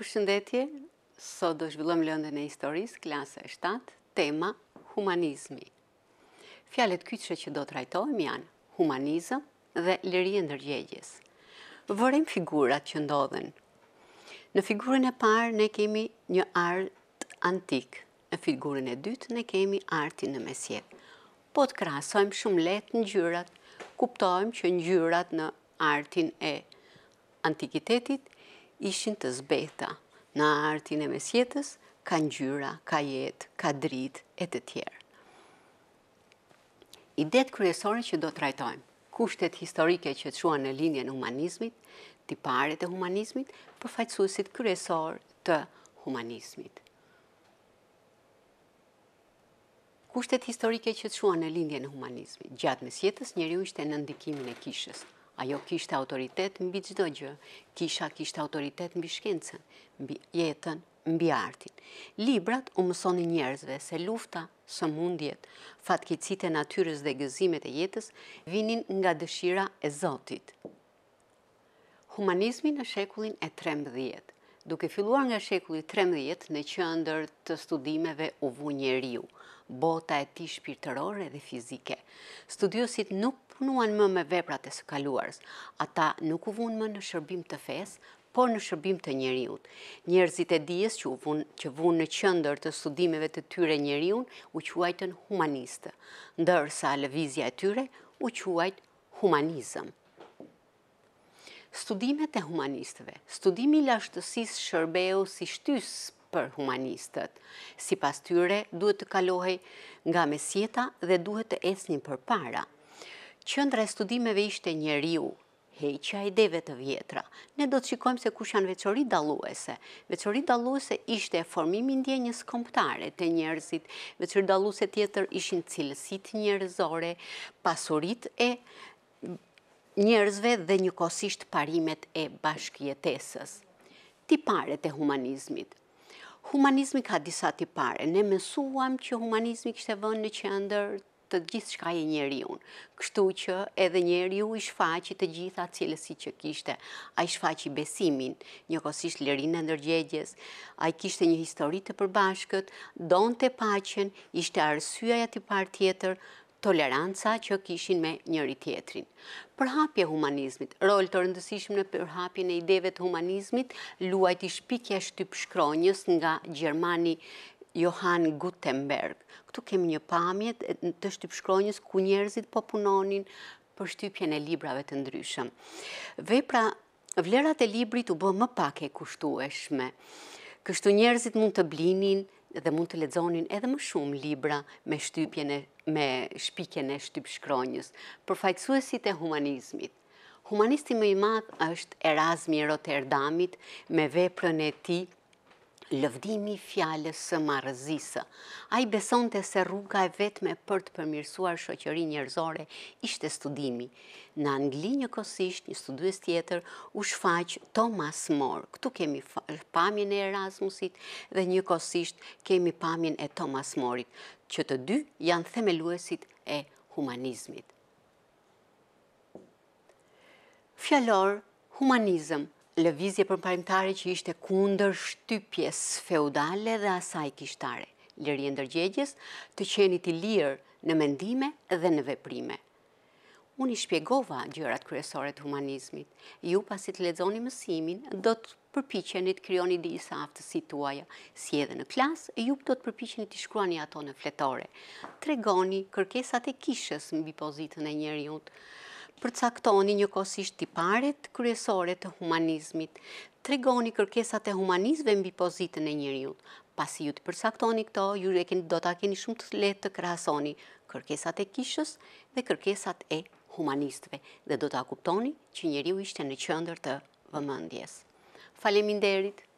Përshëndetje, sot do zhvillëm lëndën e historisë, klasë e 7, tema humanizmi. Fjalet kyqëse që do të trajtojmë janë humanizëm dhe liria ndërgjegjes. Vërem figurat që ndodhen. Në figurën e parë ne kemi një art antik, në figurën e dytë ne kemi artin në mesjet. Po të krasojmë shumë letë në gjyrat, kuptojmë që në gjyrat në artin e antikitetit, ishin të zbeta. Në artin e mesjetës, ka njyra, ka jetë, ka dritë, e të tjerë. Idet kryesore që do të rajtojmë, kushtet historike që të shua në linje në humanizmit, tiparet e humanizmit, përfaqësusit kryesor të humanizmit. Kushtet historike që të shua në linje në humanizmit, gjatë mesjetës njeri u ishte në ndikimin e kishës, Ajo kishte autoritet mbi gjdo gjë. Kisha kishte autoritet mbi shkencën, mbi jetën, mbi artin. Librat u mësoni njerëzve se lufta, së mundjet, fatkicit e natyres dhe gëzimet e jetës, vinin nga dëshira e Zotit. Humanizmi në shekullin e 13 duke filluar nga shekulli 13 në qëndër të studimeve u vu njeriu, bota e ti shpirtërore dhe fizike. Studiosit nuk punuan më me veprat e së kaluarës, ata nuk u vun më në shërbim të fesë, por në shërbim të njeriut. Njerëzit e dies që vun, që në qëndër të studimeve të tyre njeriun u quajtën humanistë, ndërsa levizja e tyre u quajtë humanizëm studimet e humanistëve, studimi lashtësis shërbeu si shtys për humanistët. Si pas tyre, duhet të kalohi nga mesjeta dhe duhet të esni për para. Qëndra e studimeve ishte një riu, heqja e deve të vjetra. Ne do të qikojmë se kush shanë veqori daluese. Veqori daluese ishte e formimin djenjës komptare të njerëzit. Veqori daluese tjetër ishin cilësit njerëzore, pasurit e njerëzit njerëzve dhe njëkosisht parimet e bashkjetesës. Tiparet e humanizmit. Humanizmi ka disa tipare. Ne mesuam që humanizmi kështë e vënë në qëndër të gjithë shka e njeri unë. Kështu që edhe njeri u ishfaqi të gjitha cilësi që kishte. A ishfaqi besimin, njëkosisht lirin e ndërgjegjes, a i kishte një histori të përbashkët, donë të pachen, ishte arsyaja të par tjetër, toleranca që kishin me njëri tjetrin. Përhapje humanizmit, rol të rëndësishmë në përhapje në ideve të humanizmit, luajti shpikja shtyp shkronjës nga Gjermani Johan Gutenberg. Këtu kemi një pamjet të shtyp shkronjës ku njerëzit po punonin për shtypje në librave të ndryshëm. Vepra, vlerat e librit u bë më pak e kushtueshme. Kështu njerëzit mund të blinin, dhe mund të ledzonin edhe më shumë libra me shtypjen e, me shpikjen e shtyp shkronjës, e humanizmit. Humanisti më i madh është Erasmi i Rotterdamit me veprën e tij lëvdimi fjallës së marëzisa. A i beson të se rruga e vetë me për të përmirësuar shëqëri njërzore ishte studimi. Në Angli një kosisht, një studues tjetër, u shfaqë Thomas More. Këtu kemi pamin e Erasmusit dhe një kosisht kemi pamin e Thomas Moreit, që të dy janë themeluesit e humanizmit. Fjallor, humanizm, lëvizje për parimtare që ishte kunder shtypjes feudale dhe asaj kishtare, e ndërgjegjes të qenit i lirë në mendime dhe në veprime. Unë i shpjegova gjërat kryesore të humanizmit. Ju pasi të ledzoni mësimin, do të përpichenit kryoni disa aftës tuaja. Si edhe në klasë, ju do të përpiqenit të shkruani ato në fletore. Tregoni kërkesat e kishës në bipozitën e jutë përcaktoni një kosisht i paret kryesore të humanizmit, të regoni kërkesat e humanizve mbi pozitën e njëriut. Pasi ju të përcaktoni këto, ju do të keni shumë të letë të krasoni kërkesat e kishës dhe kërkesat e humanistve dhe do të kuptoni që njëriu ishte në qëndër të vëmëndjes. Falemi nderit!